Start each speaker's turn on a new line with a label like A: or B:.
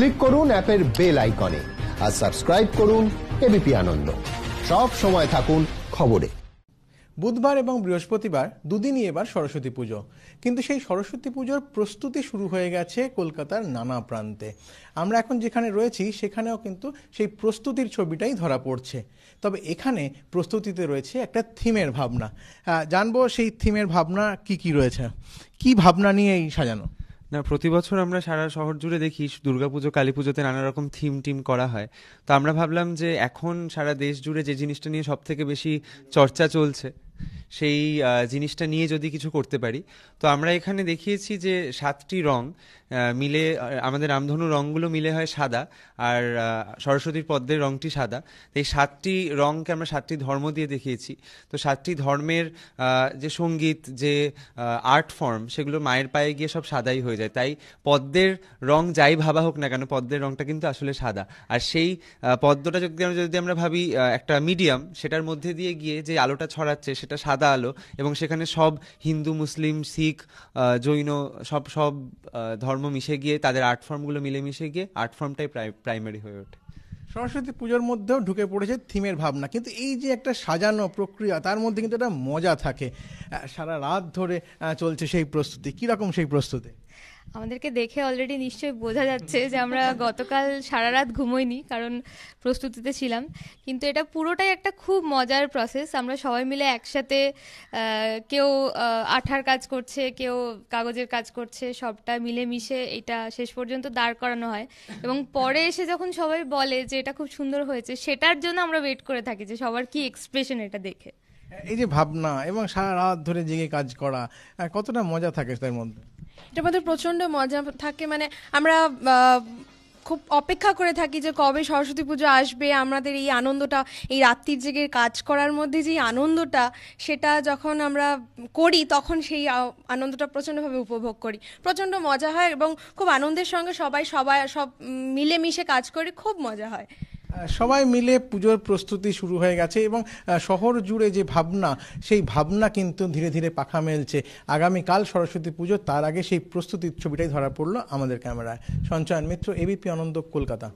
A: click করুন অ্যাপের bell আইকনে আর সাবস্ক্রাইব করুন এবিপি আনন্দ সব সময় থাকুন খবরে বুধবার এবং বৃহস্পতিবার দুদিনই এবার সরস্বতী পুজো কিন্তু সেই সরস্বতী পুজোর প্রস্তুতি শুরু হয়ে গেছে কলকাতার নানা প্রান্তে আমরা এখন যেখানে রয়েছি সেখানেও কিন্তু সেই প্রস্তুতির ছবিটাই ধরা পড়ছে তবে এখানে প্রস্তুতিতে রয়েছে একটা থিমের ভাবনা জানবো সেই থিমের ভাবনা কি কি রয়েছে
B: কি ভাবনা নিয়ে এই সাজানো না প্রতি বছর আমরা সারা শহর জুড়ে দেখি দুর্গাপুজো কালী পুজোতে নানা রকম থিম টিম করা হয় তো আমরা ভাবলাম যে এখন সারা দেশ জুড়ে যে জিনিসটা নিয়ে সব থেকে বেশি চর্চা চলছে সেই জিনিসটা নিয়ে যদি কিছু করতে পারি তো আমরা এখানে দেখিয়েছি যে সাতটি রং মিলে আমাদের রামধনু রঙগুলো মিলে হয় সাদা আর সরস্বতীর পদ্মের রঙটি সাদা এই সাতটি রঙকে আমরা সাতটি ধর্ম দিয়ে দেখিয়েছি তো সাতটি ধর্মের যে সঙ্গীত যে আর্ট ফর্ম সেগুলো মায়ের পায়ে গিয়ে সব সাদাই হয়ে যায় তাই পদ্মের রং যাই ভাবা হোক না কেন পদ্মের রংটা কিন্তু আসলে সাদা আর সেই পদ্মটা যদি আমরা যদি আমরা ভাবি একটা মিডিয়াম সেটার মধ্যে দিয়ে গিয়ে যে আলোটা ছড়াচ্ছে সেটা সাদা সাদা আলো এবং সেখানে সব হিন্দু মুসলিম শিখ জৈন সব সব ধর্ম মিশে গিয়ে তাদের আর্ট ফর্মগুলো মিলেমিশে গিয়ে আর্ট ফর্মটাই প্রাইমারি হয়ে ওঠে
A: সরস্বতী পুজোর মধ্যেও ঢুকে পড়েছে থিমের ভাবনা কিন্তু এই যে একটা সাজানো প্রক্রিয়া তার মধ্যে কিন্তু একটা মজা থাকে সারা রাত ধরে চলছে সেই প্রস্তুতি কীরকম সেই প্রস্তুতি
C: আমাদেরকে দেখে অলরেডি নিশ্চয়ই বোঝা যাচ্ছে যে আমরা গতকাল সারা রাত ঘুমোইনি কারণ প্রস্তুতিতে ছিলাম কিন্তু এটা পুরোটাই একটা খুব মজার প্রসেস আমরা সবাই মিলে একসাথে কেউ আঠার কাজ করছে কেউ কাগজের কাজ করছে সবটা মিলে মিশে এটা শেষ পর্যন্ত দাঁড় করানো হয় এবং পরে এসে যখন সবাই বলে যে এটা খুব সুন্দর হয়েছে সেটার জন্য আমরা ওয়েট করে থাকি যে
D: সবার কি এক্সপ্রেশন এটা দেখে
A: এই যে ভাবনা এবং সারা রাত ধরে জেগে কাজ করা কতটা মজা থাকে তার মধ্যে
D: এটার মধ্যে প্রচণ্ড মজা থাকে মানে আমরা খুব অপেক্ষা করে থাকি যে কবে সরস্বতী পুজো আসবে আমাদের এই আনন্দটা এই রাত্রির জেগে কাজ করার মধ্যে যে আনন্দটা সেটা যখন আমরা করি তখন সেই আনন্দটা প্রচণ্ডভাবে উপভোগ করি প্রচণ্ড মজা হয় এবং খুব আনন্দের সঙ্গে সবাই সবাই সব মিলেমিশে কাজ করে খুব মজা হয়
A: সবাই মিলে পুজোর প্রস্তুতি শুরু হয়ে গেছে এবং শহর জুড়ে যে ভাবনা সেই ভাবনা কিন্তু ধীরে ধীরে পাখা মেলছে আগামীকাল সরস্বতী পুজো তার আগে সেই প্রস্তুতির ছবিটাই ধরা পড়লো আমাদের ক্যামেরায় সঞ্চয়ন মিত্র এবিপি আনন্দ কলকাতা